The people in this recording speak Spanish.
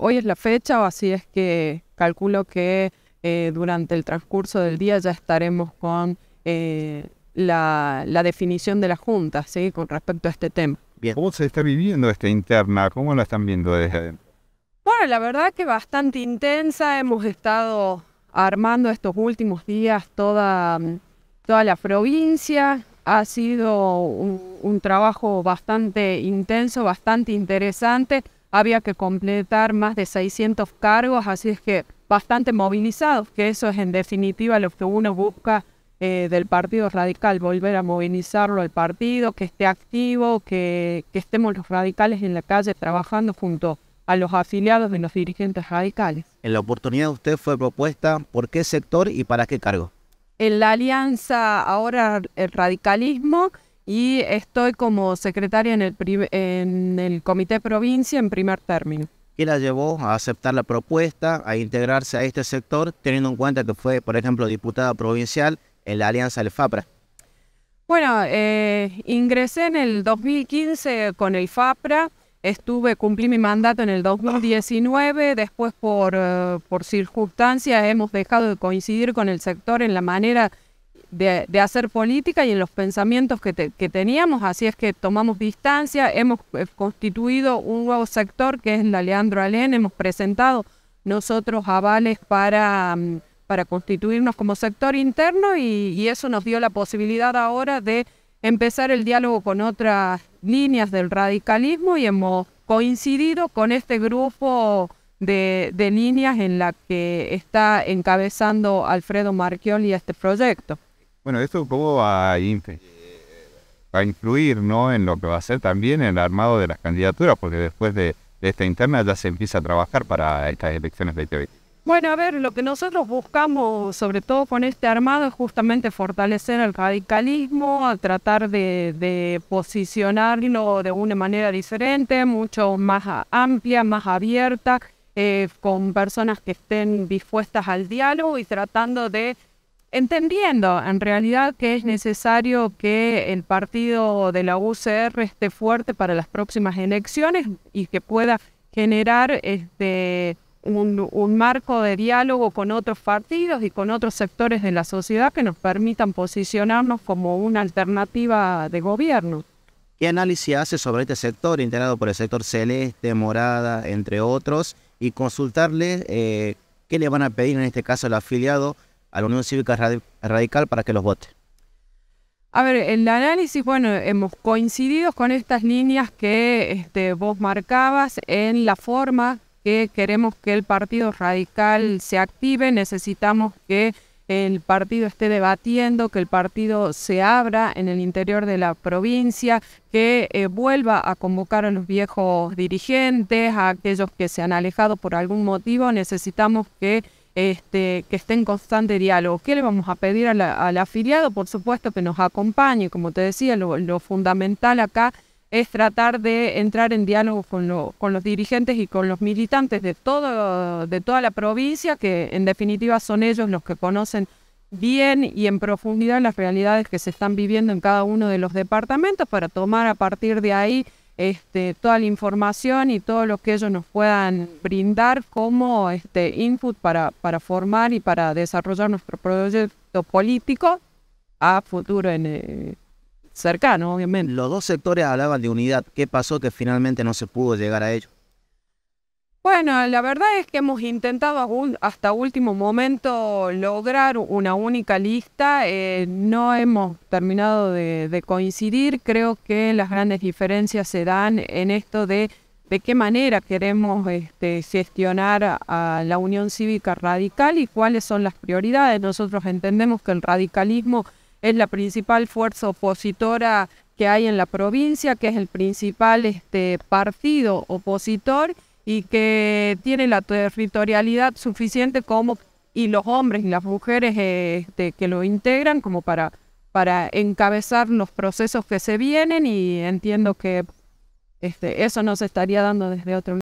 hoy es la fecha, o así es que calculo que eh, durante el transcurso del día ya estaremos con eh, la, definición de la Junta ¿sí? con respecto a este tema. ¿Cómo se está viviendo esta interna? ¿Cómo la están viendo desde Bueno, la verdad que bastante intensa. Hemos estado armando estos últimos días toda, toda la provincia. Ha sido un trabajo bastante intenso, bastante interesante había que completar más de 600 cargos, así es que bastante movilizados, que eso es en definitiva lo que uno busca eh, del Partido Radical, volver a movilizarlo al partido, que esté activo, que, que estemos los radicales en la calle trabajando junto a los afiliados de los dirigentes radicales. En la oportunidad usted fue propuesta por qué sector y para qué cargo. En la alianza ahora el radicalismo y estoy como secretaria en el, en el comité provincia en primer término. ¿Qué la llevó a aceptar la propuesta, a integrarse a este sector, teniendo en cuenta que fue, por ejemplo, diputada provincial en la Alianza del FAPRA? Bueno, eh, ingresé en el 2015 con el FAPRA, estuve, cumplí mi mandato en el 2019, después por, eh, por circunstancias hemos dejado de coincidir con el sector en la manera de, hacer política y en los pensamientos que, teníamos, así es que tomamos distancia, hemos eh, constituido un nuevo sector que es la Leandro Alén, hemos presentado nosotros avales para, mm, para constituirnos como sector interno y, eso nos dio la posibilidad ahora de empezar el diálogo con otras líneas del radicalismo y hemos coincidido con este grupo de, líneas en la que está encabezando Alfredo Marchioli este proyecto. Bueno, esto cómo va a, influir ¿no? en lo que va a ser también el armado de las candidaturas, porque después de, esta interna ya se empieza a trabajar para estas elecciones de TV. Bueno, a ver, lo que nosotros buscamos, sobre todo con este armado, es justamente fortalecer el radicalismo, tratar de, posicionarlo de una manera diferente, mucho más amplia, más abierta, eh, con personas que estén dispuestas al diálogo y tratando de entendiendo en realidad que es necesario que el partido de la UCR esté fuerte para las próximas elecciones y que pueda generar este, un, marco de diálogo con otros partidos y con otros sectores de la sociedad que nos permitan posicionarnos como una alternativa de gobierno. ¿Qué análisis hace sobre este sector, integrado por el sector celeste, morada, entre otros? Y consultarle eh, qué le van a pedir en este caso al afiliado a la Unión Cívica Radical para que los vote. A ver, el análisis, bueno, hemos coincidido con estas líneas que este, vos marcabas en la forma que queremos que el Partido Radical se active, necesitamos que el partido esté debatiendo, que el partido se abra en el interior de la provincia, que eh, vuelva a convocar a los viejos dirigentes, a aquellos que se han alejado por algún motivo. Necesitamos que este, que esté en constante diálogo. ¿Qué le vamos a pedir al, afiliado? Por supuesto que nos acompañe. Como te decía, lo, fundamental acá es tratar de entrar en diálogo con, con los dirigentes y con los militantes de, todo, de toda la provincia, que en definitiva son ellos los que conocen bien y en profundidad las realidades que se están viviendo en cada uno de los departamentos para tomar a partir de ahí este, toda la información y todo lo que ellos nos puedan brindar como este, input para, para formar y para desarrollar nuestro proyecto político a futuro en, eh, cercano, obviamente. Los dos sectores hablaban de unidad. ¿Qué pasó que finalmente no se pudo llegar a ello? Bueno, la verdad es que hemos intentado hasta último momento lograr una única lista. Eh, no hemos terminado de, coincidir. Creo que las grandes diferencias se dan en esto de de qué manera queremos este, gestionar a la Unión Cívica Radical y cuáles son las prioridades. Nosotros entendemos que el radicalismo es la principal fuerza opositora que hay en la provincia, que es el principal este, partido opositor y que tiene la territorialidad suficiente como y los hombres y las mujeres este que lo integran como para, para encabezar los procesos que se vienen y entiendo que este, eso nos estaría dando desde otro